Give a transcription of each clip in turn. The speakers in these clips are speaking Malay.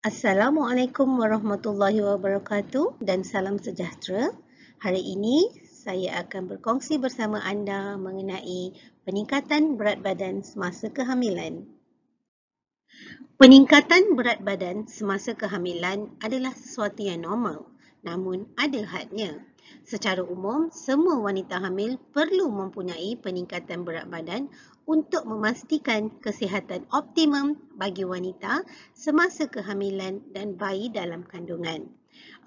Assalamualaikum warahmatullahi wabarakatuh dan salam sejahtera. Hari ini saya akan berkongsi bersama anda mengenai peningkatan berat badan semasa kehamilan. Peningkatan berat badan semasa kehamilan adalah sesuatu yang normal namun ada hadnya. Secara umum, semua wanita hamil perlu mempunyai peningkatan berat badan untuk memastikan kesihatan optimum bagi wanita semasa kehamilan dan bayi dalam kandungan.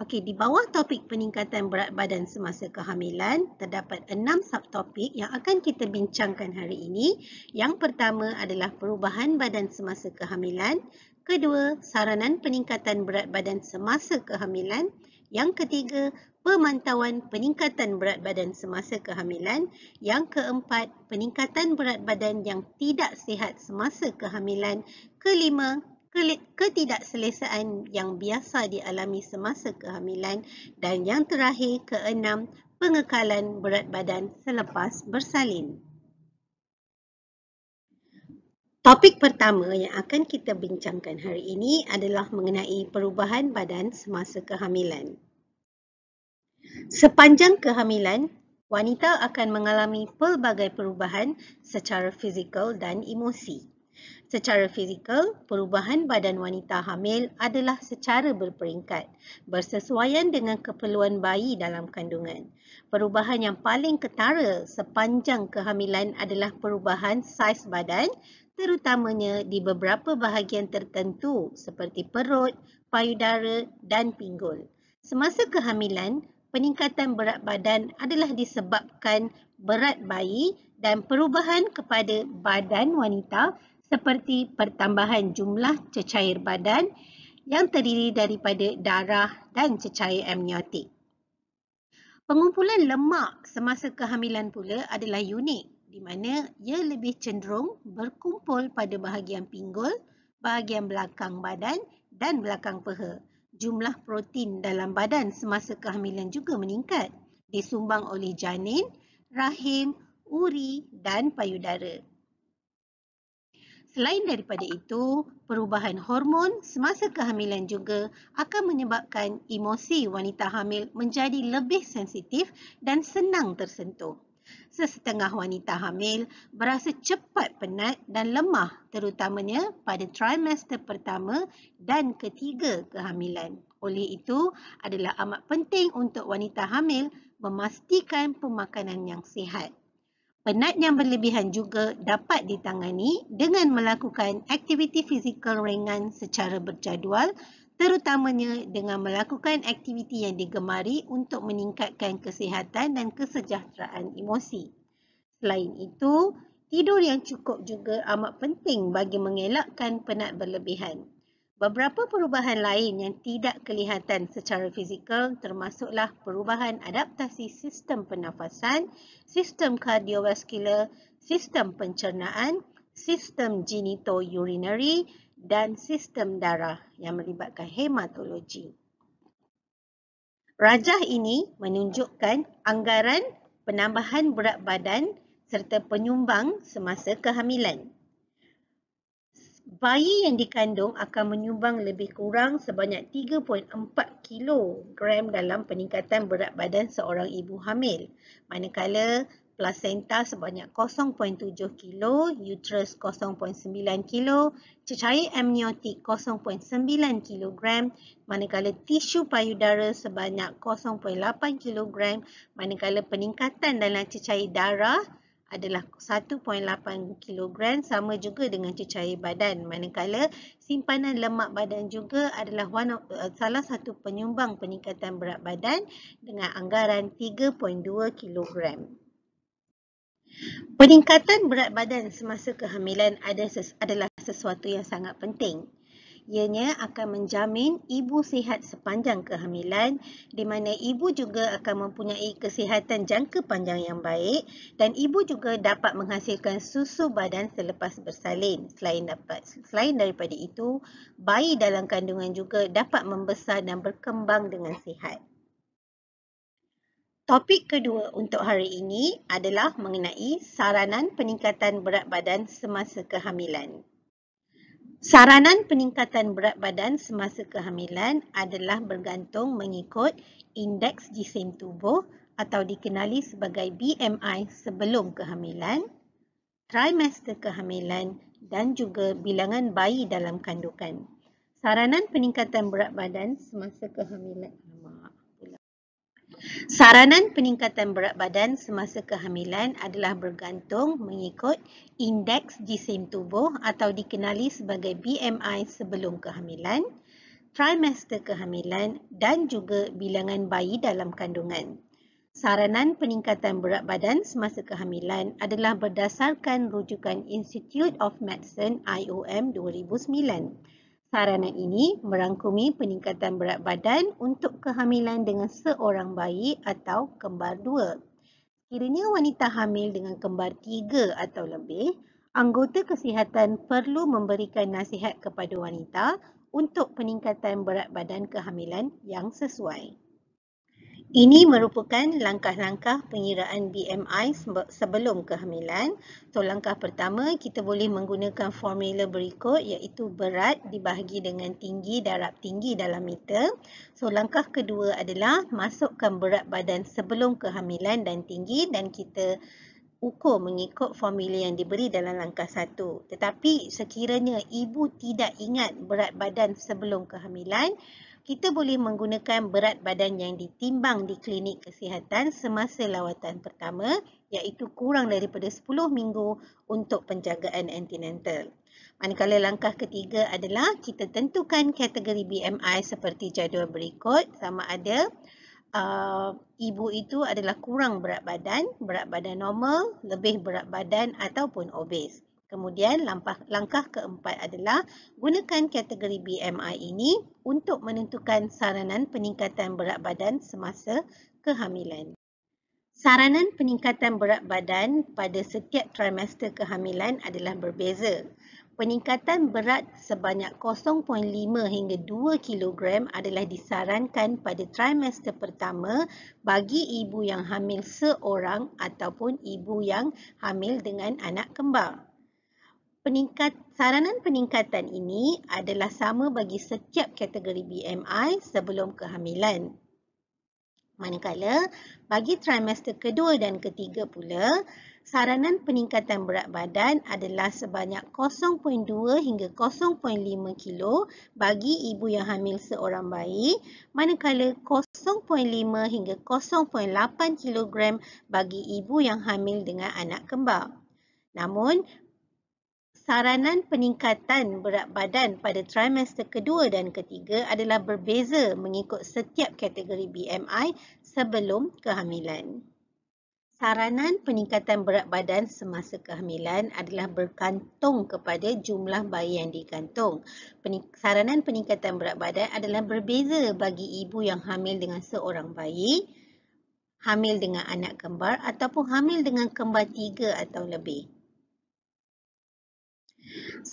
Okey, di bawah topik peningkatan berat badan semasa kehamilan, terdapat enam subtopik yang akan kita bincangkan hari ini. Yang pertama adalah perubahan badan semasa kehamilan. Kedua, saranan peningkatan berat badan semasa kehamilan. Yang ketiga, pemantauan peningkatan berat badan semasa kehamilan. Yang keempat, peningkatan berat badan yang tidak sihat semasa kehamilan. Kelima, ketidakselesaan yang biasa dialami semasa kehamilan. Dan yang terakhir, keenam, pengekalan berat badan selepas bersalin. Topik pertama yang akan kita bincangkan hari ini adalah mengenai perubahan badan semasa kehamilan. Sepanjang kehamilan, wanita akan mengalami pelbagai perubahan secara fizikal dan emosi. Secara fizikal, perubahan badan wanita hamil adalah secara berperingkat bersesuaian dengan keperluan bayi dalam kandungan. Perubahan yang paling ketara sepanjang kehamilan adalah perubahan saiz badan terutamanya di beberapa bahagian tertentu seperti perut, payudara dan pinggul. Semasa kehamilan, peningkatan berat badan adalah disebabkan berat bayi dan perubahan kepada badan wanita seperti pertambahan jumlah cecair badan yang terdiri daripada darah dan cecair amniotik. Pengumpulan lemak semasa kehamilan pula adalah unik di mana ia lebih cenderung berkumpul pada bahagian pinggul, bahagian belakang badan dan belakang peha. Jumlah protein dalam badan semasa kehamilan juga meningkat, disumbang oleh janin, rahim, uri dan payudara. Selain daripada itu, perubahan hormon semasa kehamilan juga akan menyebabkan emosi wanita hamil menjadi lebih sensitif dan senang tersentuh. Sesetengah wanita hamil berasa cepat penat dan lemah terutamanya pada trimester pertama dan ketiga kehamilan. Oleh itu, adalah amat penting untuk wanita hamil memastikan pemakanan yang sihat. Penat yang berlebihan juga dapat ditangani dengan melakukan aktiviti fizikal ringan secara berjadual terutamanya dengan melakukan aktiviti yang digemari untuk meningkatkan kesihatan dan kesejahteraan emosi. Selain itu, tidur yang cukup juga amat penting bagi mengelakkan penat berlebihan. Beberapa perubahan lain yang tidak kelihatan secara fizikal termasuklah perubahan adaptasi sistem pernafasan, sistem kardiovaskular, sistem pencernaan, sistem genito-urinary, dan sistem darah yang melibatkan hematologi. Rajah ini menunjukkan anggaran penambahan berat badan serta penyumbang semasa kehamilan. Bayi yang dikandung akan menyumbang lebih kurang sebanyak 3.4 kg dalam peningkatan berat badan seorang ibu hamil. Manakala Plasenta sebanyak 0.7 kilo, uterus 0.9 kilo, cecair amniotik 0.9 kilogram, manakala tisu payudara sebanyak 0.8 kilogram, manakala peningkatan dalam cecair darah adalah 1.8 kilogram sama juga dengan cecair badan. Manakala simpanan lemak badan juga adalah one uh, salah satu penyumbang peningkatan berat badan dengan anggaran 3.2 kilogram. Peningkatan berat badan semasa kehamilan ada ses- adalah sesuatu yang sangat penting. Ianya akan menjamin ibu sihat sepanjang kehamilan di mana ibu juga akan mempunyai kesihatan jangka panjang yang baik dan ibu juga dapat menghasilkan susu badan selepas bersalin. Selain dapat selain daripada itu, bayi dalam kandungan juga dapat membesar dan berkembang dengan sihat. Topik kedua untuk hari ini adalah mengenai saranan peningkatan berat badan semasa kehamilan. Saranan peningkatan berat badan semasa kehamilan adalah bergantung mengikut indeks jisim tubuh atau dikenali sebagai BMI sebelum kehamilan, trimester kehamilan dan juga bilangan bayi dalam kandungan. Saranan peningkatan berat badan semasa kehamilan. Saranan peningkatan berat badan semasa kehamilan adalah bergantung mengikut indeks jisim tubuh atau dikenali sebagai BMI sebelum kehamilan, trimester kehamilan dan juga bilangan bayi dalam kandungan. Saranan peningkatan berat badan semasa kehamilan adalah berdasarkan rujukan Institute of Medicine IOM 2009. Saranan ini merangkumi peningkatan berat badan untuk kehamilan dengan seorang bayi atau kembar dua. Sekiranya wanita hamil dengan kembar tiga atau lebih, anggota kesihatan perlu memberikan nasihat kepada wanita untuk peningkatan berat badan kehamilan yang sesuai. Ini merupakan langkah-langkah pengiraan BMI sebelum kehamilan. So, langkah pertama, kita boleh menggunakan formula berikut iaitu berat dibahagi dengan tinggi darab tinggi dalam meter. So, langkah kedua adalah masukkan berat badan sebelum kehamilan dan tinggi dan kita ukur mengikut formula yang diberi dalam langkah satu. Tetapi sekiranya ibu tidak ingat berat badan sebelum kehamilan, kita boleh menggunakan berat badan yang ditimbang di klinik kesihatan semasa lawatan pertama iaitu kurang daripada 10 minggu untuk penjagaan antenatal. Manakala langkah ketiga adalah kita tentukan kategori BMI seperti jadual berikut sama ada uh, ibu itu adalah kurang berat badan, berat badan normal, lebih berat badan ataupun obes. Kemudian langkah, langkah keempat adalah gunakan kategori BMI ini untuk menentukan saranan peningkatan berat badan semasa kehamilan. Saranan peningkatan berat badan pada setiap trimester kehamilan adalah berbeza. Peningkatan berat sebanyak 0.5 hingga 2 kg adalah disarankan pada trimester pertama bagi ibu yang hamil seorang ataupun ibu yang hamil dengan anak kembar peningkat, saranan peningkatan ini adalah sama bagi setiap kategori BMI sebelum kehamilan. Manakala, bagi trimester kedua dan ketiga pula, saranan peningkatan berat badan adalah sebanyak 0.2 hingga 0.5 kilo bagi ibu yang hamil seorang bayi, manakala 0.5 hingga 0.8 kilogram bagi ibu yang hamil dengan anak kembar. Namun, saranan peningkatan berat badan pada trimester kedua dan ketiga adalah berbeza mengikut setiap kategori BMI sebelum kehamilan. Saranan peningkatan berat badan semasa kehamilan adalah bergantung kepada jumlah bayi yang dikantung. Saranan peningkatan berat badan adalah berbeza bagi ibu yang hamil dengan seorang bayi, hamil dengan anak kembar ataupun hamil dengan kembar tiga atau lebih.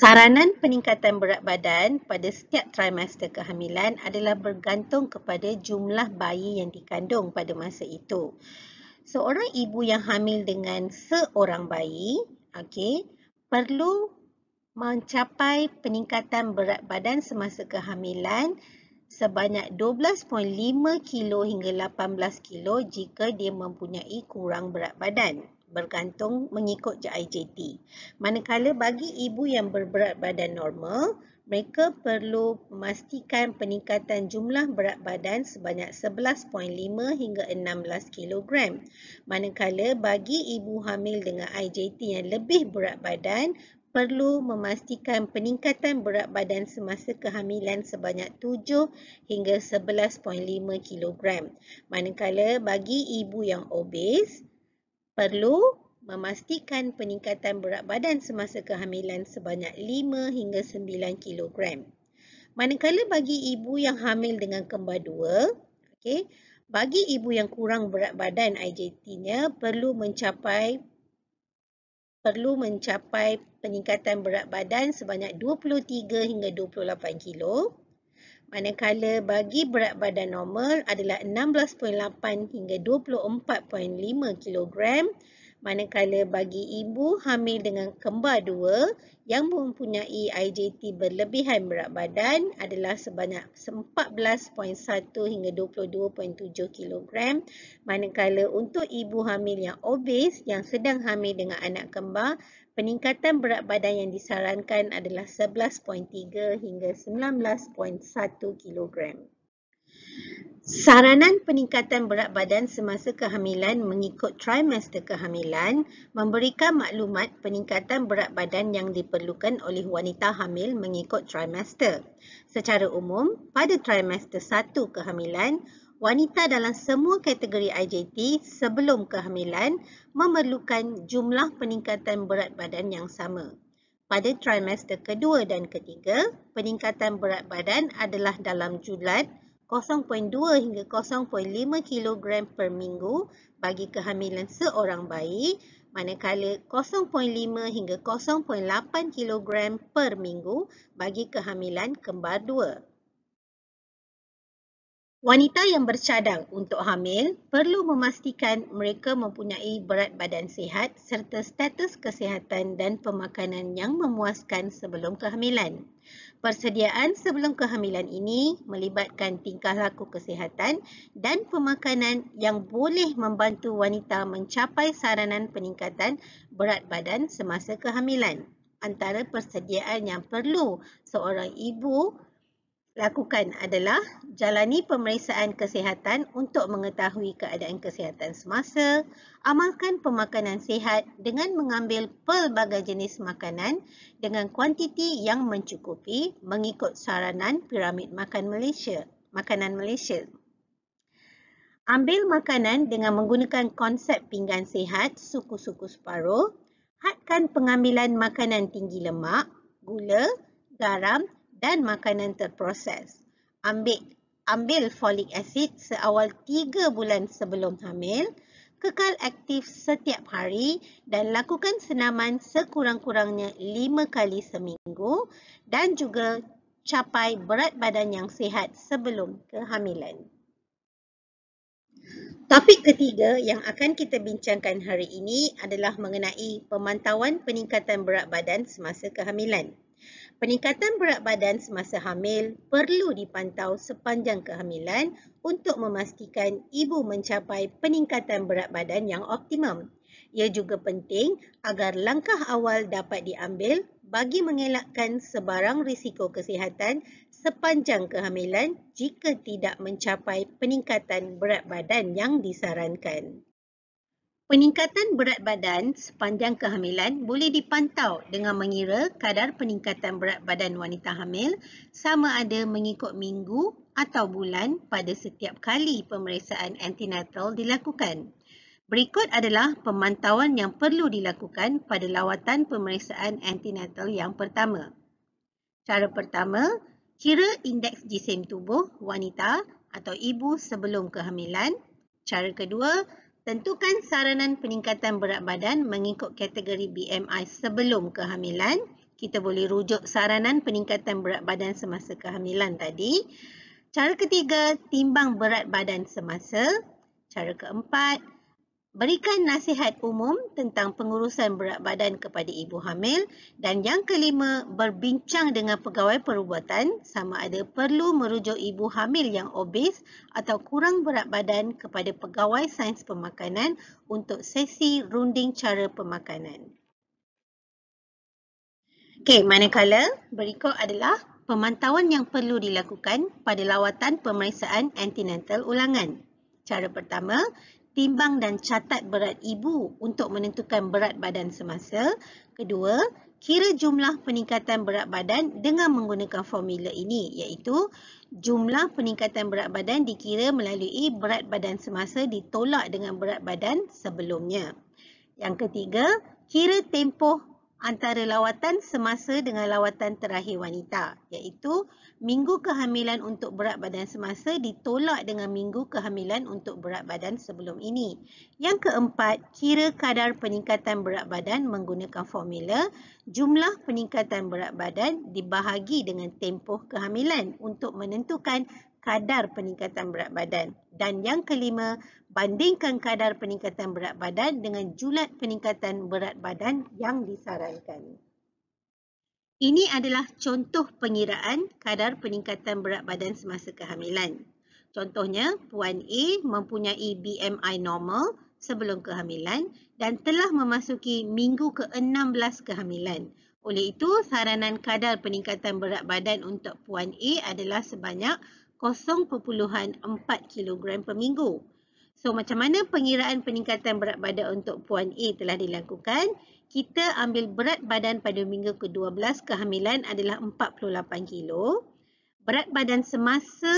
Saranan peningkatan berat badan pada setiap trimester kehamilan adalah bergantung kepada jumlah bayi yang dikandung pada masa itu. Seorang ibu yang hamil dengan seorang bayi, okay, perlu mencapai peningkatan berat badan semasa kehamilan sebanyak 12.5 kilo hingga 18 kilo jika dia mempunyai kurang berat badan bergantung mengikut IJT. Manakala bagi ibu yang berberat badan normal, mereka perlu memastikan peningkatan jumlah berat badan sebanyak 11.5 hingga 16 kg. Manakala bagi ibu hamil dengan IJT yang lebih berat badan, perlu memastikan peningkatan berat badan semasa kehamilan sebanyak 7 hingga 11.5 kg. Manakala bagi ibu yang obes, perlu memastikan peningkatan berat badan semasa kehamilan sebanyak 5 hingga 9 kg. Manakala bagi ibu yang hamil dengan kembar dua, okay, bagi ibu yang kurang berat badan IJT-nya perlu mencapai perlu mencapai peningkatan berat badan sebanyak 23 hingga 28 kg. Manakala bagi berat badan normal adalah 16.8 hingga 24.5 kilogram. Manakala bagi ibu hamil dengan kembar dua yang mempunyai IJT berlebihan berat badan adalah sebanyak 14.1 hingga 22.7 kilogram. Manakala untuk ibu hamil yang obes yang sedang hamil dengan anak kembar peningkatan berat badan yang disarankan adalah 11.3 hingga 19.1 kg. Saranan peningkatan berat badan semasa kehamilan mengikut trimester kehamilan memberikan maklumat peningkatan berat badan yang diperlukan oleh wanita hamil mengikut trimester. Secara umum, pada trimester 1 kehamilan, wanita dalam semua kategori IJT sebelum kehamilan memerlukan jumlah peningkatan berat badan yang sama. Pada trimester kedua dan ketiga, peningkatan berat badan adalah dalam julat 0.2 hingga 0.5 kg per minggu bagi kehamilan seorang bayi, manakala 0.5 hingga 0.8 kg per minggu bagi kehamilan kembar dua. Wanita yang bercadang untuk hamil perlu memastikan mereka mempunyai berat badan sihat serta status kesihatan dan pemakanan yang memuaskan sebelum kehamilan. Persediaan sebelum kehamilan ini melibatkan tingkah laku kesihatan dan pemakanan yang boleh membantu wanita mencapai saranan peningkatan berat badan semasa kehamilan. Antara persediaan yang perlu seorang ibu lakukan adalah jalani pemeriksaan kesihatan untuk mengetahui keadaan kesihatan semasa, amalkan pemakanan sihat dengan mengambil pelbagai jenis makanan dengan kuantiti yang mencukupi mengikut saranan piramid makan Malaysia. Makanan Malaysia. Ambil makanan dengan menggunakan konsep pinggan sihat suku-suku separuh, hadkan pengambilan makanan tinggi lemak, gula, garam, dan makanan terproses. Ambil ambil folic acid seawal 3 bulan sebelum hamil, kekal aktif setiap hari dan lakukan senaman sekurang-kurangnya 5 kali seminggu dan juga capai berat badan yang sihat sebelum kehamilan. Topik ketiga yang akan kita bincangkan hari ini adalah mengenai pemantauan peningkatan berat badan semasa kehamilan. Peningkatan berat badan semasa hamil perlu dipantau sepanjang kehamilan untuk memastikan ibu mencapai peningkatan berat badan yang optimum. Ia juga penting agar langkah awal dapat diambil bagi mengelakkan sebarang risiko kesihatan sepanjang kehamilan jika tidak mencapai peningkatan berat badan yang disarankan. Peningkatan berat badan sepanjang kehamilan boleh dipantau dengan mengira kadar peningkatan berat badan wanita hamil sama ada mengikut minggu atau bulan pada setiap kali pemeriksaan antenatal dilakukan. Berikut adalah pemantauan yang perlu dilakukan pada lawatan pemeriksaan antenatal yang pertama. Cara pertama, kira indeks jisim tubuh wanita atau ibu sebelum kehamilan. Cara kedua, Tentukan saranan peningkatan berat badan mengikut kategori BMI sebelum kehamilan. Kita boleh rujuk saranan peningkatan berat badan semasa kehamilan tadi. Cara ketiga, timbang berat badan semasa. Cara keempat, Berikan nasihat umum tentang pengurusan berat badan kepada ibu hamil dan yang kelima berbincang dengan pegawai perubatan sama ada perlu merujuk ibu hamil yang obes atau kurang berat badan kepada pegawai sains pemakanan untuk sesi runding cara pemakanan. Okey, manakala berikut adalah pemantauan yang perlu dilakukan pada lawatan pemeriksaan antenatal ulangan. Cara pertama, timbang dan catat berat ibu untuk menentukan berat badan semasa. Kedua, kira jumlah peningkatan berat badan dengan menggunakan formula ini iaitu jumlah peningkatan berat badan dikira melalui berat badan semasa ditolak dengan berat badan sebelumnya. Yang ketiga, kira tempoh antara lawatan semasa dengan lawatan terakhir wanita iaitu minggu kehamilan untuk berat badan semasa ditolak dengan minggu kehamilan untuk berat badan sebelum ini. Yang keempat, kira kadar peningkatan berat badan menggunakan formula jumlah peningkatan berat badan dibahagi dengan tempoh kehamilan untuk menentukan kadar peningkatan berat badan. Dan yang kelima, bandingkan kadar peningkatan berat badan dengan julat peningkatan berat badan yang disarankan. Ini adalah contoh pengiraan kadar peningkatan berat badan semasa kehamilan. Contohnya, Puan A mempunyai BMI normal sebelum kehamilan dan telah memasuki minggu ke-16 kehamilan. Oleh itu, saranan kadar peningkatan berat badan untuk Puan A adalah sebanyak 0.4 kg per minggu. So macam mana pengiraan peningkatan berat badan untuk puan A telah dilakukan? Kita ambil berat badan pada minggu ke-12 kehamilan adalah 48 kg. Berat badan semasa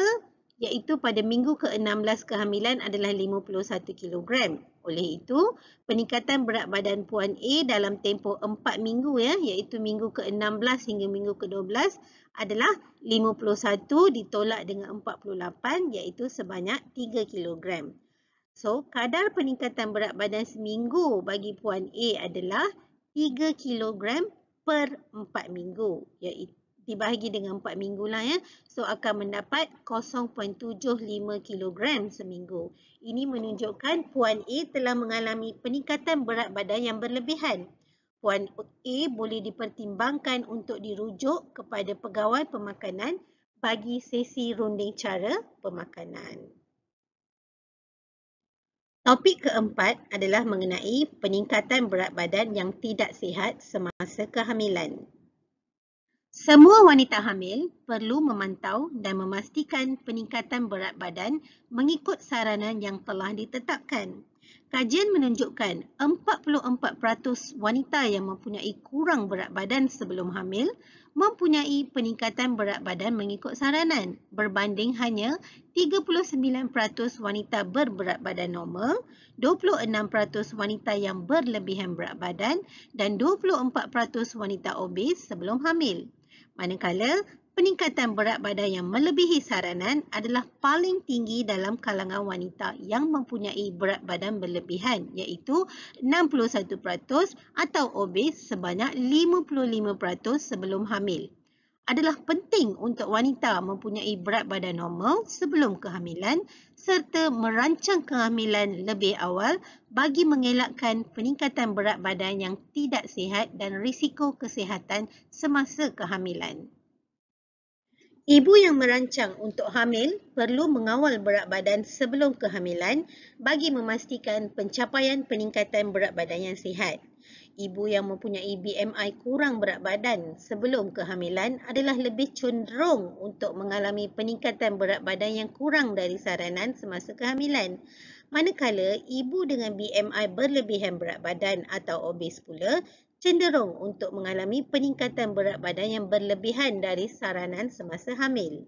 iaitu pada minggu ke-16 kehamilan adalah 51 kg. Oleh itu, peningkatan berat badan puan A dalam tempoh 4 minggu ya, iaitu minggu ke-16 hingga minggu ke-12 adalah 51 ditolak dengan 48 iaitu sebanyak 3 kg. So, kadar peningkatan berat badan seminggu bagi puan A adalah 3 kg per 4 minggu iaitu dibahagi dengan 4 minggu lah ya. So akan mendapat 0.75 kilogram seminggu. Ini menunjukkan Puan A telah mengalami peningkatan berat badan yang berlebihan. Puan A boleh dipertimbangkan untuk dirujuk kepada pegawai pemakanan bagi sesi runding cara pemakanan. Topik keempat adalah mengenai peningkatan berat badan yang tidak sihat semasa kehamilan. Semua wanita hamil perlu memantau dan memastikan peningkatan berat badan mengikut saranan yang telah ditetapkan. Kajian menunjukkan 44% wanita yang mempunyai kurang berat badan sebelum hamil mempunyai peningkatan berat badan mengikut saranan berbanding hanya 39% wanita berberat badan normal, 26% wanita yang berlebihan berat badan dan 24% wanita obes sebelum hamil. Manakala peningkatan berat badan yang melebihi saranan adalah paling tinggi dalam kalangan wanita yang mempunyai berat badan berlebihan iaitu 61% atau obes sebanyak 55% sebelum hamil adalah penting untuk wanita mempunyai berat badan normal sebelum kehamilan serta merancang kehamilan lebih awal bagi mengelakkan peningkatan berat badan yang tidak sihat dan risiko kesihatan semasa kehamilan. Ibu yang merancang untuk hamil perlu mengawal berat badan sebelum kehamilan bagi memastikan pencapaian peningkatan berat badan yang sihat ibu yang mempunyai BMI kurang berat badan sebelum kehamilan adalah lebih cenderung untuk mengalami peningkatan berat badan yang kurang dari saranan semasa kehamilan. Manakala ibu dengan BMI berlebihan berat badan atau obes pula cenderung untuk mengalami peningkatan berat badan yang berlebihan dari saranan semasa hamil.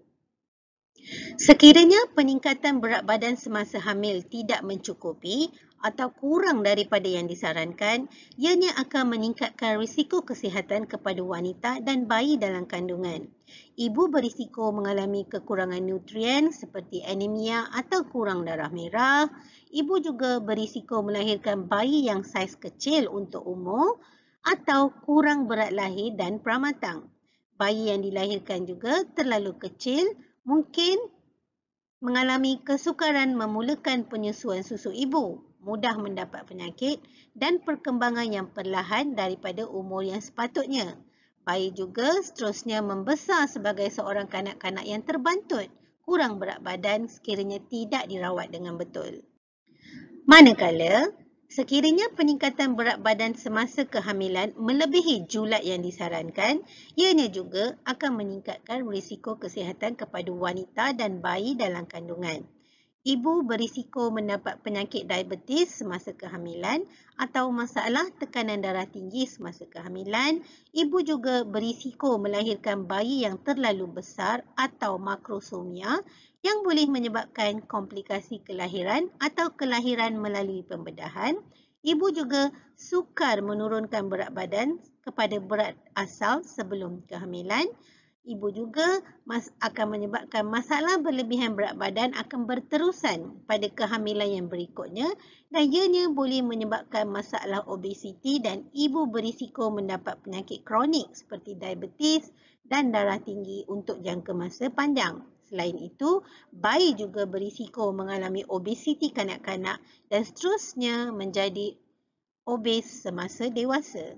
Sekiranya peningkatan berat badan semasa hamil tidak mencukupi, atau kurang daripada yang disarankan, ianya akan meningkatkan risiko kesihatan kepada wanita dan bayi dalam kandungan. Ibu berisiko mengalami kekurangan nutrien seperti anemia atau kurang darah merah. Ibu juga berisiko melahirkan bayi yang saiz kecil untuk umur atau kurang berat lahir dan pramatang. Bayi yang dilahirkan juga terlalu kecil mungkin mengalami kesukaran memulakan penyusuan susu ibu mudah mendapat penyakit dan perkembangan yang perlahan daripada umur yang sepatutnya. Bayi juga seterusnya membesar sebagai seorang kanak-kanak yang terbantut, kurang berat badan sekiranya tidak dirawat dengan betul. Manakala, sekiranya peningkatan berat badan semasa kehamilan melebihi julat yang disarankan, ianya juga akan meningkatkan risiko kesihatan kepada wanita dan bayi dalam kandungan. Ibu berisiko mendapat penyakit diabetes semasa kehamilan atau masalah tekanan darah tinggi semasa kehamilan. Ibu juga berisiko melahirkan bayi yang terlalu besar atau makrosomia yang boleh menyebabkan komplikasi kelahiran atau kelahiran melalui pembedahan. Ibu juga sukar menurunkan berat badan kepada berat asal sebelum kehamilan. Ibu juga mas akan menyebabkan masalah berlebihan berat badan akan berterusan pada kehamilan yang berikutnya dan ianya boleh menyebabkan masalah obesiti dan ibu berisiko mendapat penyakit kronik seperti diabetes dan darah tinggi untuk jangka masa panjang. Selain itu, bayi juga berisiko mengalami obesiti kanak-kanak dan seterusnya menjadi obes semasa dewasa.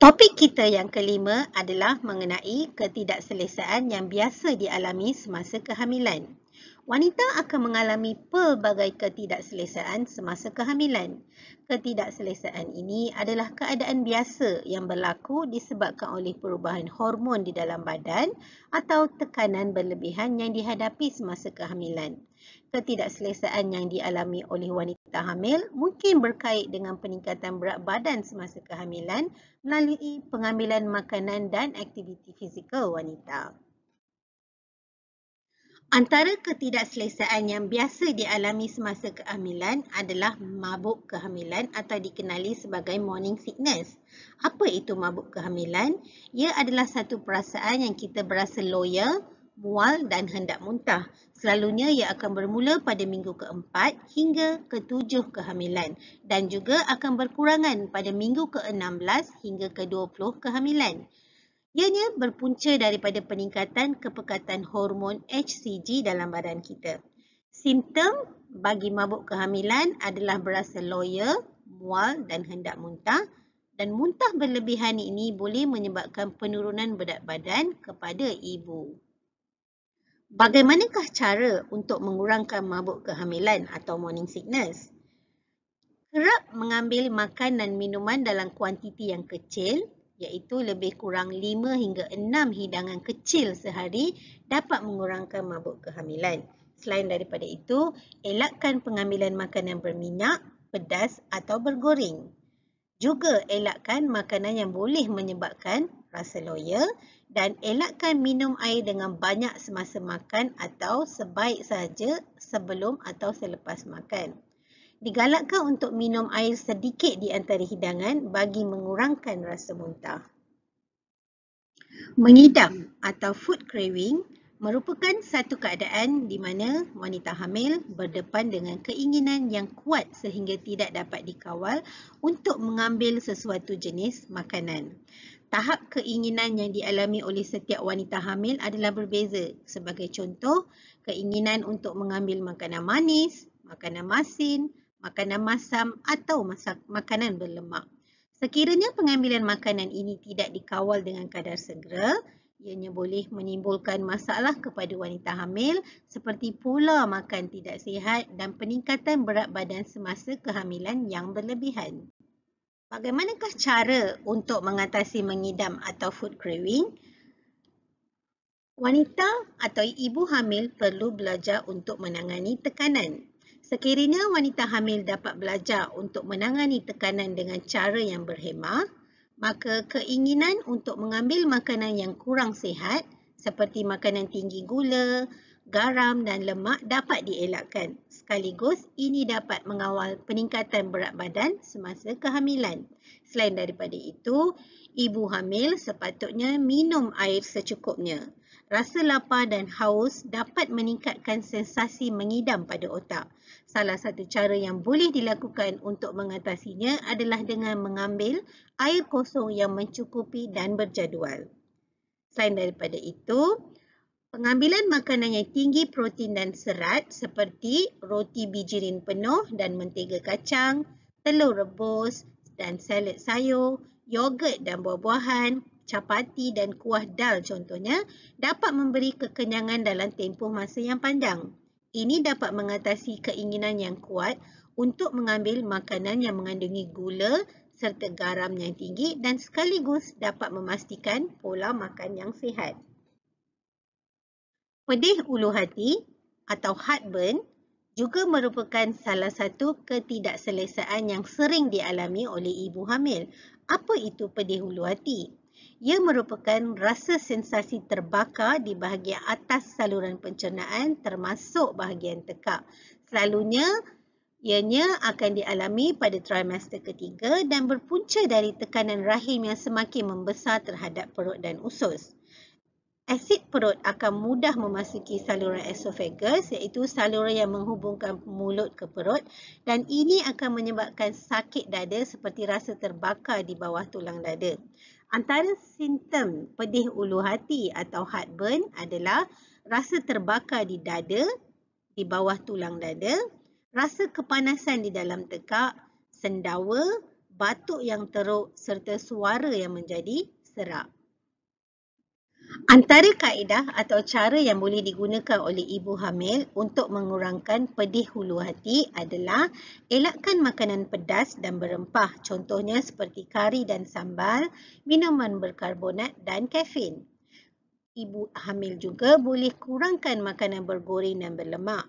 Topik kita yang kelima adalah mengenai ketidakselesaan yang biasa dialami semasa kehamilan. Wanita akan mengalami pelbagai ketidakselesaan semasa kehamilan. Ketidakselesaan ini adalah keadaan biasa yang berlaku disebabkan oleh perubahan hormon di dalam badan atau tekanan berlebihan yang dihadapi semasa kehamilan. Ketidakselesaan yang dialami oleh wanita wanita hamil mungkin berkait dengan peningkatan berat badan semasa kehamilan melalui pengambilan makanan dan aktiviti fizikal wanita. Antara ketidakselesaan yang biasa dialami semasa kehamilan adalah mabuk kehamilan atau dikenali sebagai morning sickness. Apa itu mabuk kehamilan? Ia adalah satu perasaan yang kita berasa loyal mual dan hendak muntah. Selalunya ia akan bermula pada minggu keempat hingga ketujuh kehamilan dan juga akan berkurangan pada minggu ke-16 hingga ke-20 kehamilan. Ianya berpunca daripada peningkatan kepekatan hormon HCG dalam badan kita. Simptom bagi mabuk kehamilan adalah berasa loya, mual dan hendak muntah dan muntah berlebihan ini boleh menyebabkan penurunan berat badan kepada ibu. Bagaimanakah cara untuk mengurangkan mabuk kehamilan atau morning sickness? Kerap mengambil makan dan minuman dalam kuantiti yang kecil, iaitu lebih kurang 5 hingga 6 hidangan kecil sehari dapat mengurangkan mabuk kehamilan. Selain daripada itu, elakkan pengambilan makanan berminyak, pedas atau bergoreng. Juga elakkan makanan yang boleh menyebabkan rasa loya dan elakkan minum air dengan banyak semasa makan atau sebaik saja sebelum atau selepas makan. Digalakkan untuk minum air sedikit di antara hidangan bagi mengurangkan rasa muntah. Mengidam atau food craving merupakan satu keadaan di mana wanita hamil berdepan dengan keinginan yang kuat sehingga tidak dapat dikawal untuk mengambil sesuatu jenis makanan tahap keinginan yang dialami oleh setiap wanita hamil adalah berbeza. Sebagai contoh, keinginan untuk mengambil makanan manis, makanan masin, makanan masam atau masak makanan berlemak. Sekiranya pengambilan makanan ini tidak dikawal dengan kadar segera, ianya boleh menimbulkan masalah kepada wanita hamil seperti pula makan tidak sihat dan peningkatan berat badan semasa kehamilan yang berlebihan. Bagaimanakah cara untuk mengatasi mengidam atau food craving? Wanita atau ibu hamil perlu belajar untuk menangani tekanan. Sekiranya wanita hamil dapat belajar untuk menangani tekanan dengan cara yang berhemah, maka keinginan untuk mengambil makanan yang kurang sihat seperti makanan tinggi gula, garam dan lemak dapat dielakkan. Sekaligus ini dapat mengawal peningkatan berat badan semasa kehamilan. Selain daripada itu, ibu hamil sepatutnya minum air secukupnya. Rasa lapar dan haus dapat meningkatkan sensasi mengidam pada otak. Salah satu cara yang boleh dilakukan untuk mengatasinya adalah dengan mengambil air kosong yang mencukupi dan berjadual. Selain daripada itu, Pengambilan makanan yang tinggi protein dan serat seperti roti bijirin penuh dan mentega kacang, telur rebus dan salad sayur, yogurt dan buah-buahan, capati dan kuah dal contohnya dapat memberi kekenyangan dalam tempoh masa yang panjang. Ini dapat mengatasi keinginan yang kuat untuk mengambil makanan yang mengandungi gula serta garam yang tinggi dan sekaligus dapat memastikan pola makan yang sihat. Pedih ulu hati atau heartburn juga merupakan salah satu ketidakselesaan yang sering dialami oleh ibu hamil. Apa itu pedih ulu hati? Ia merupakan rasa sensasi terbakar di bahagian atas saluran pencernaan termasuk bahagian tekak. Selalunya, ianya akan dialami pada trimester ketiga dan berpunca dari tekanan rahim yang semakin membesar terhadap perut dan usus. Asid perut akan mudah memasuki saluran esofagus, iaitu saluran yang menghubungkan mulut ke perut dan ini akan menyebabkan sakit dada seperti rasa terbakar di bawah tulang dada. Antara simptom pedih ulu hati atau heartburn adalah rasa terbakar di dada, di bawah tulang dada, rasa kepanasan di dalam tekak, sendawa, batuk yang teruk serta suara yang menjadi serak. Antara kaedah atau cara yang boleh digunakan oleh ibu hamil untuk mengurangkan pedih hulu hati adalah elakkan makanan pedas dan berempah contohnya seperti kari dan sambal, minuman berkarbonat dan kafein. Ibu hamil juga boleh kurangkan makanan bergoreng dan berlemak.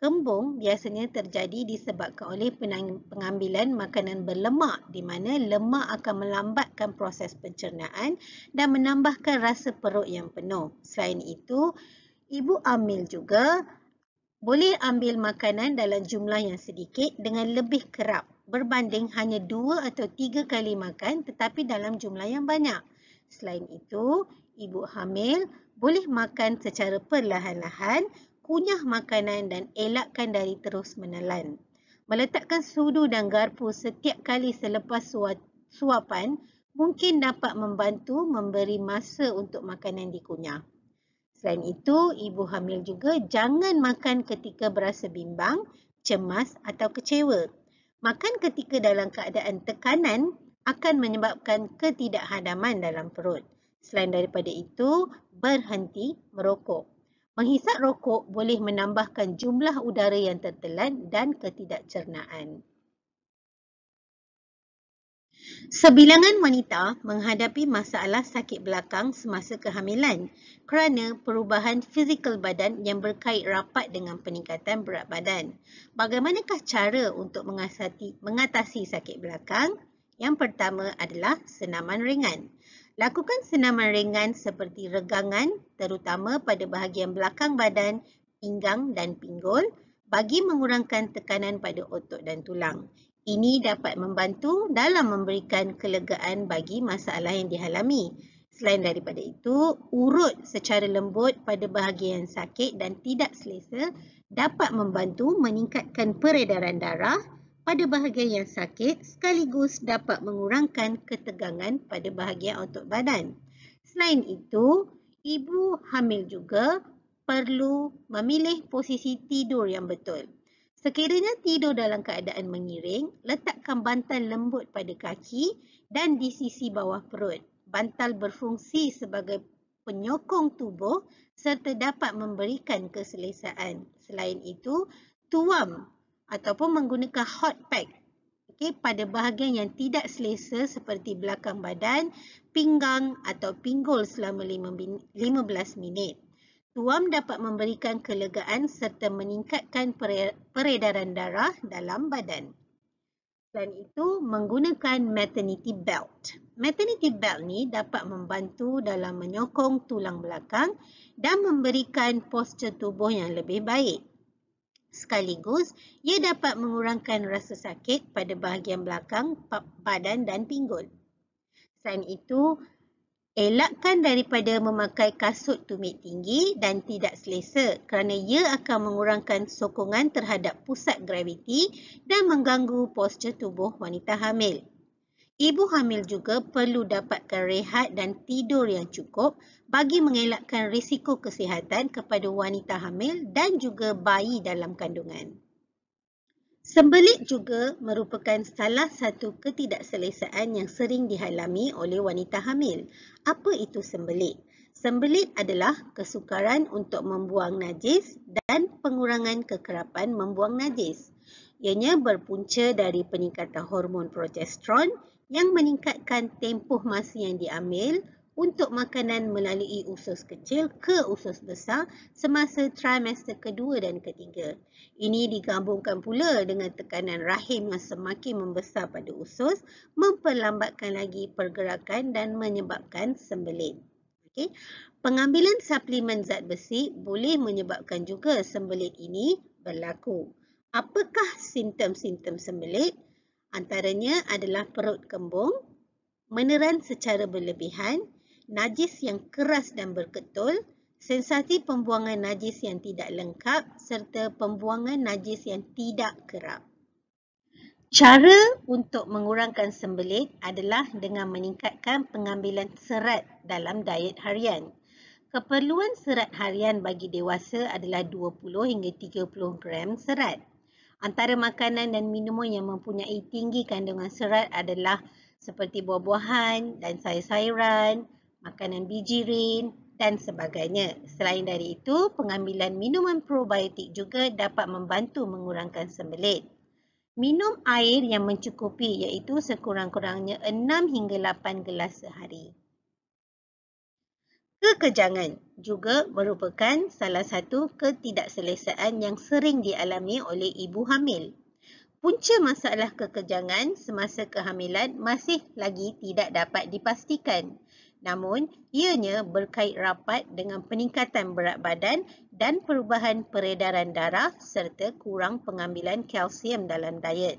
Kembung biasanya terjadi disebabkan oleh pengambilan makanan berlemak di mana lemak akan melambatkan proses pencernaan dan menambahkan rasa perut yang penuh. Selain itu, ibu amil juga boleh ambil makanan dalam jumlah yang sedikit dengan lebih kerap berbanding hanya dua atau tiga kali makan tetapi dalam jumlah yang banyak. Selain itu, ibu hamil boleh makan secara perlahan-lahan kunyah makanan dan elakkan dari terus menelan. Meletakkan sudu dan garpu setiap kali selepas suapan mungkin dapat membantu memberi masa untuk makanan dikunyah. Selain itu, ibu hamil juga jangan makan ketika berasa bimbang, cemas atau kecewa. Makan ketika dalam keadaan tekanan akan menyebabkan ketidakhadaman dalam perut. Selain daripada itu, berhenti merokok. Menghisap rokok boleh menambahkan jumlah udara yang tertelan dan ketidakcernaan. Sebilangan wanita menghadapi masalah sakit belakang semasa kehamilan kerana perubahan fizikal badan yang berkait rapat dengan peningkatan berat badan. Bagaimanakah cara untuk mengatasi sakit belakang? Yang pertama adalah senaman ringan. Lakukan senaman ringan seperti regangan terutama pada bahagian belakang badan, pinggang dan pinggul bagi mengurangkan tekanan pada otot dan tulang. Ini dapat membantu dalam memberikan kelegaan bagi masalah yang dihalami. Selain daripada itu, urut secara lembut pada bahagian sakit dan tidak selesa dapat membantu meningkatkan peredaran darah, pada bahagian yang sakit sekaligus dapat mengurangkan ketegangan pada bahagian otot badan. Selain itu, ibu hamil juga perlu memilih posisi tidur yang betul. Sekiranya tidur dalam keadaan mengiring, letakkan bantal lembut pada kaki dan di sisi bawah perut. Bantal berfungsi sebagai penyokong tubuh serta dapat memberikan keselesaan. Selain itu, tuam ataupun menggunakan hot pack okay, pada bahagian yang tidak selesa seperti belakang badan, pinggang atau pinggul selama 15 minit. Tuam dapat memberikan kelegaan serta meningkatkan peredaran darah dalam badan. Selain itu, menggunakan maternity belt. Maternity belt ni dapat membantu dalam menyokong tulang belakang dan memberikan postur tubuh yang lebih baik. Sekaligus, ia dapat mengurangkan rasa sakit pada bahagian belakang badan dan pinggul. Selain itu, elakkan daripada memakai kasut tumit tinggi dan tidak selesa kerana ia akan mengurangkan sokongan terhadap pusat graviti dan mengganggu postur tubuh wanita hamil. Ibu hamil juga perlu dapatkan rehat dan tidur yang cukup bagi mengelakkan risiko kesihatan kepada wanita hamil dan juga bayi dalam kandungan. Sembelit juga merupakan salah satu ketidakselesaan yang sering dihalami oleh wanita hamil. Apa itu sembelit? Sembelit adalah kesukaran untuk membuang najis dan pengurangan kekerapan membuang najis. Ianya berpunca dari peningkatan hormon progesteron yang meningkatkan tempoh masa yang diambil untuk makanan melalui usus kecil ke usus besar semasa trimester kedua dan ketiga. Ini digabungkan pula dengan tekanan rahim yang semakin membesar pada usus, memperlambatkan lagi pergerakan dan menyebabkan sembelit. Okay. Pengambilan suplemen zat besi boleh menyebabkan juga sembelit ini berlaku. Apakah simptom-simptom sembelit? Antaranya adalah perut kembung, meneran secara berlebihan, najis yang keras dan berketul, sensasi pembuangan najis yang tidak lengkap serta pembuangan najis yang tidak kerap. Cara untuk mengurangkan sembelit adalah dengan meningkatkan pengambilan serat dalam diet harian. Keperluan serat harian bagi dewasa adalah 20 hingga 30 gram serat. Antara makanan dan minuman yang mempunyai tinggi kandungan serat adalah seperti buah-buahan dan sayur-sayuran, makanan bijirin dan sebagainya. Selain dari itu, pengambilan minuman probiotik juga dapat membantu mengurangkan sembelit. Minum air yang mencukupi iaitu sekurang-kurangnya 6 hingga 8 gelas sehari. Kekejangan juga merupakan salah satu ketidakselesaan yang sering dialami oleh ibu hamil. Punca masalah kekejangan semasa kehamilan masih lagi tidak dapat dipastikan. Namun, ianya berkait rapat dengan peningkatan berat badan dan perubahan peredaran darah serta kurang pengambilan kalsium dalam diet.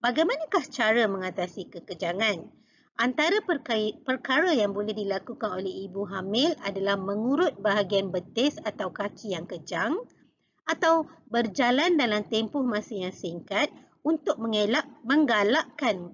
Bagaimanakah cara mengatasi kekejangan? Antara perkara yang boleh dilakukan oleh ibu hamil adalah mengurut bahagian betis atau kaki yang kejang atau berjalan dalam tempoh masa yang singkat untuk mengelak, menggalakkan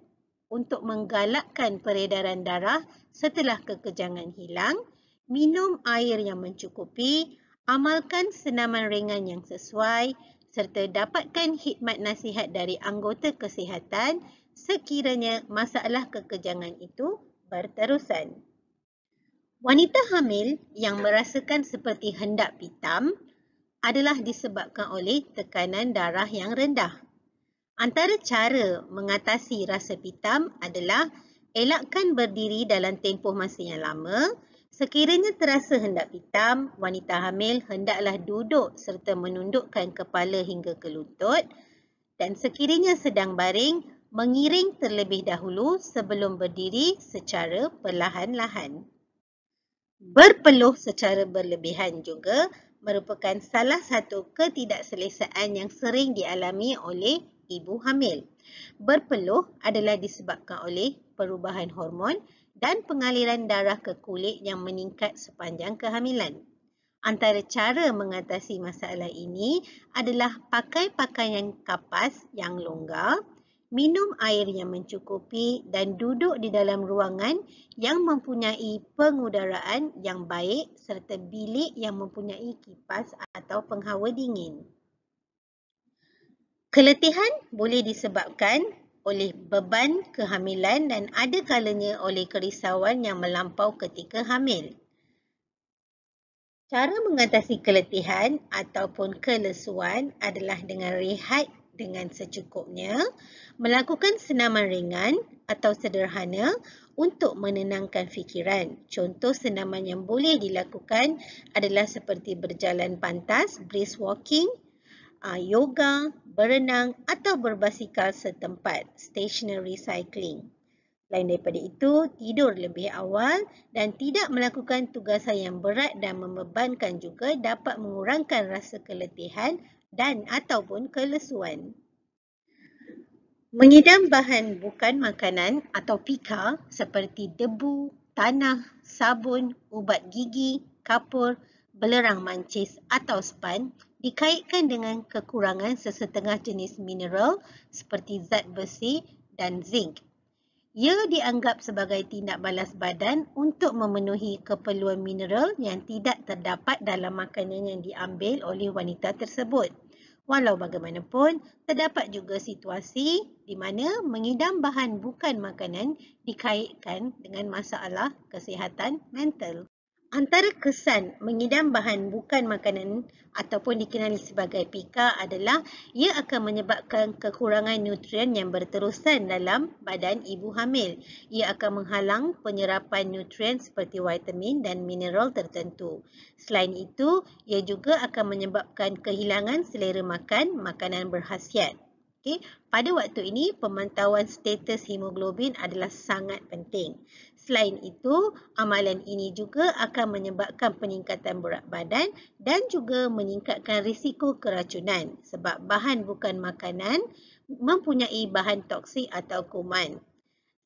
untuk menggalakkan peredaran darah setelah kekejangan hilang, minum air yang mencukupi, amalkan senaman ringan yang sesuai serta dapatkan khidmat nasihat dari anggota kesihatan sekiranya masalah kekejangan itu berterusan. Wanita hamil yang merasakan seperti hendak pitam adalah disebabkan oleh tekanan darah yang rendah. Antara cara mengatasi rasa pitam adalah elakkan berdiri dalam tempoh masa yang lama. Sekiranya terasa hendak pitam, wanita hamil hendaklah duduk serta menundukkan kepala hingga ke lutut dan sekiranya sedang baring, mengiring terlebih dahulu sebelum berdiri secara perlahan-lahan. Berpeluh secara berlebihan juga merupakan salah satu ketidakselesaan yang sering dialami oleh ibu hamil. Berpeluh adalah disebabkan oleh perubahan hormon dan pengaliran darah ke kulit yang meningkat sepanjang kehamilan. Antara cara mengatasi masalah ini adalah pakai pakaian kapas yang longgar, minum air yang mencukupi dan duduk di dalam ruangan yang mempunyai pengudaraan yang baik serta bilik yang mempunyai kipas atau penghawa dingin. Keletihan boleh disebabkan oleh beban kehamilan dan ada kalanya oleh kerisauan yang melampau ketika hamil. Cara mengatasi keletihan ataupun kelesuan adalah dengan rehat dengan secukupnya, melakukan senaman ringan atau sederhana untuk menenangkan fikiran. Contoh senaman yang boleh dilakukan adalah seperti berjalan pantas, brisk walking, ah, yoga, berenang atau berbasikal setempat, stationary cycling. Lain daripada itu, tidur lebih awal dan tidak melakukan tugasan yang berat dan membebankan juga dapat mengurangkan rasa keletihan dan ataupun kelesuan. Mengidam bahan bukan makanan atau pika seperti debu, tanah, sabun, ubat gigi, kapur, belerang mancis atau span dikaitkan dengan kekurangan sesetengah jenis mineral seperti zat besi dan zinc ia dianggap sebagai tindak balas badan untuk memenuhi keperluan mineral yang tidak terdapat dalam makanan yang diambil oleh wanita tersebut. Walau bagaimanapun, terdapat juga situasi di mana mengidam bahan bukan makanan dikaitkan dengan masalah kesihatan mental. Antara kesan mengidam bahan bukan makanan ataupun dikenali sebagai pika adalah ia akan menyebabkan kekurangan nutrien yang berterusan dalam badan ibu hamil. Ia akan menghalang penyerapan nutrien seperti vitamin dan mineral tertentu. Selain itu, ia juga akan menyebabkan kehilangan selera makan makanan berkhasiat. Okay. Pada waktu ini, pemantauan status hemoglobin adalah sangat penting. Selain itu, amalan ini juga akan menyebabkan peningkatan berat badan dan juga meningkatkan risiko keracunan sebab bahan bukan makanan mempunyai bahan toksik atau kuman.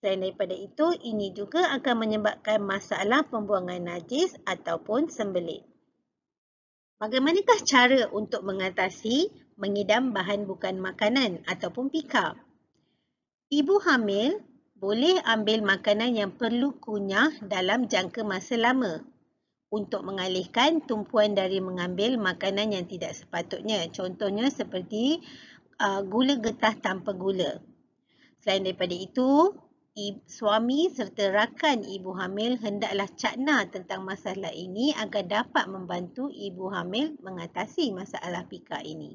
Selain daripada itu, ini juga akan menyebabkan masalah pembuangan najis ataupun sembelit. Bagaimanakah cara untuk mengatasi mengidam bahan bukan makanan ataupun pika. Ibu hamil boleh ambil makanan yang perlu kunyah dalam jangka masa lama untuk mengalihkan tumpuan dari mengambil makanan yang tidak sepatutnya. Contohnya seperti uh, gula getah tanpa gula. Selain daripada itu, suami serta rakan ibu hamil hendaklah cakna tentang masalah ini agar dapat membantu ibu hamil mengatasi masalah pika ini.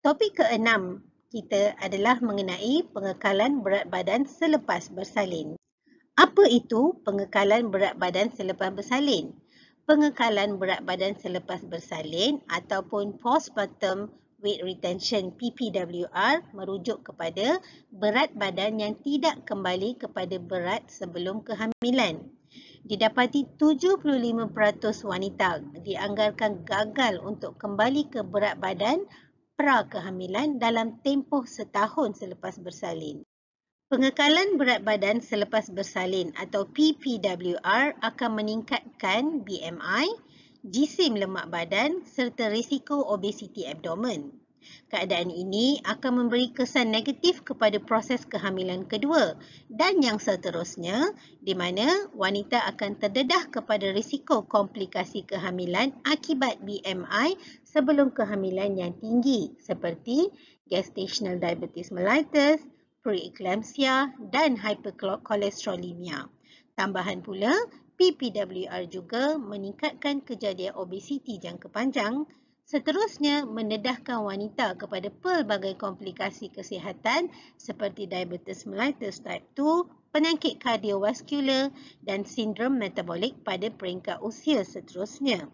Topik keenam kita adalah mengenai pengekalan berat badan selepas bersalin. Apa itu pengekalan berat badan selepas bersalin? Pengekalan berat badan selepas bersalin ataupun postpartum weight retention PPWR merujuk kepada berat badan yang tidak kembali kepada berat sebelum kehamilan. Didapati 75% wanita dianggarkan gagal untuk kembali ke berat badan kehamilan dalam tempoh setahun selepas bersalin. Pengekalan berat badan selepas bersalin atau PPWR akan meningkatkan BMI, jisim lemak badan serta risiko obesiti abdomen. Keadaan ini akan memberi kesan negatif kepada proses kehamilan kedua dan yang seterusnya di mana wanita akan terdedah kepada risiko komplikasi kehamilan akibat BMI sebelum kehamilan yang tinggi seperti gestational diabetes mellitus, preeclampsia dan hypercholesterolemia. Tambahan pula, PPWR juga meningkatkan kejadian obesiti jangka panjang, Seterusnya, mendedahkan wanita kepada pelbagai komplikasi kesihatan seperti diabetes mellitus type 2, penyakit kardiovaskular dan sindrom metabolik pada peringkat usia seterusnya.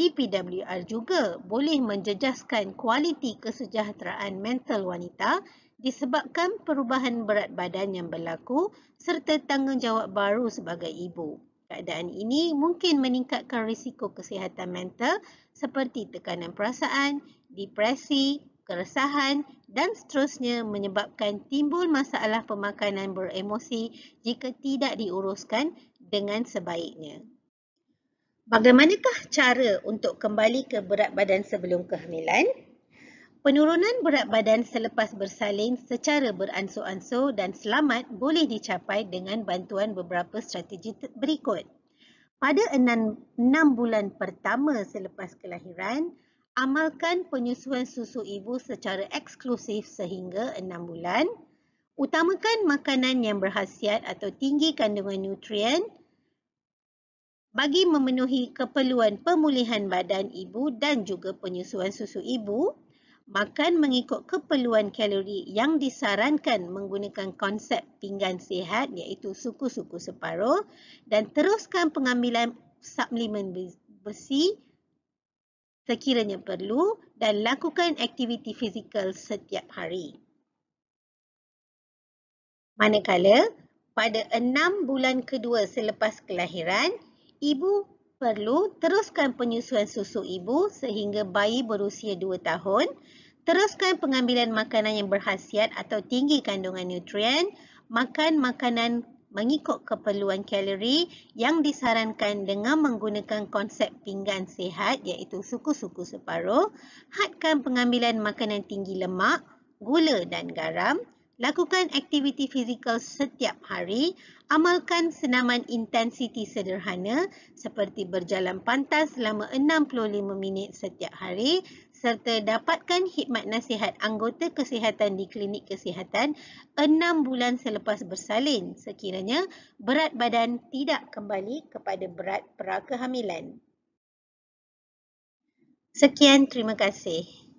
PPWR juga boleh menjejaskan kualiti kesejahteraan mental wanita disebabkan perubahan berat badan yang berlaku serta tanggungjawab baru sebagai ibu keadaan ini mungkin meningkatkan risiko kesihatan mental seperti tekanan perasaan, depresi, keresahan dan seterusnya menyebabkan timbul masalah pemakanan beremosi jika tidak diuruskan dengan sebaiknya. Bagaimanakah cara untuk kembali ke berat badan sebelum kehamilan? Penurunan berat badan selepas bersalin secara beransur-ansur dan selamat boleh dicapai dengan bantuan beberapa strategi berikut. Pada enam bulan pertama selepas kelahiran, amalkan penyusuan susu ibu secara eksklusif sehingga enam bulan. Utamakan makanan yang berhasiat atau tinggi kandungan nutrien bagi memenuhi keperluan pemulihan badan ibu dan juga penyusuan susu ibu makan mengikut keperluan kalori yang disarankan menggunakan konsep pinggan sihat iaitu suku-suku separuh dan teruskan pengambilan suplemen besi sekiranya perlu dan lakukan aktiviti fizikal setiap hari. Manakala, pada enam bulan kedua selepas kelahiran, ibu perlu teruskan penyusuan susu ibu sehingga bayi berusia dua tahun Teruskan pengambilan makanan yang berkhasiat atau tinggi kandungan nutrien. Makan makanan mengikut keperluan kalori yang disarankan dengan menggunakan konsep pinggan sehat iaitu suku-suku separuh. Hadkan pengambilan makanan tinggi lemak, gula dan garam. Lakukan aktiviti fizikal setiap hari. Amalkan senaman intensiti sederhana seperti berjalan pantas selama 65 minit setiap hari serta dapatkan khidmat nasihat anggota kesihatan di klinik kesihatan 6 bulan selepas bersalin sekiranya berat badan tidak kembali kepada berat kehamilan. Sekian terima kasih.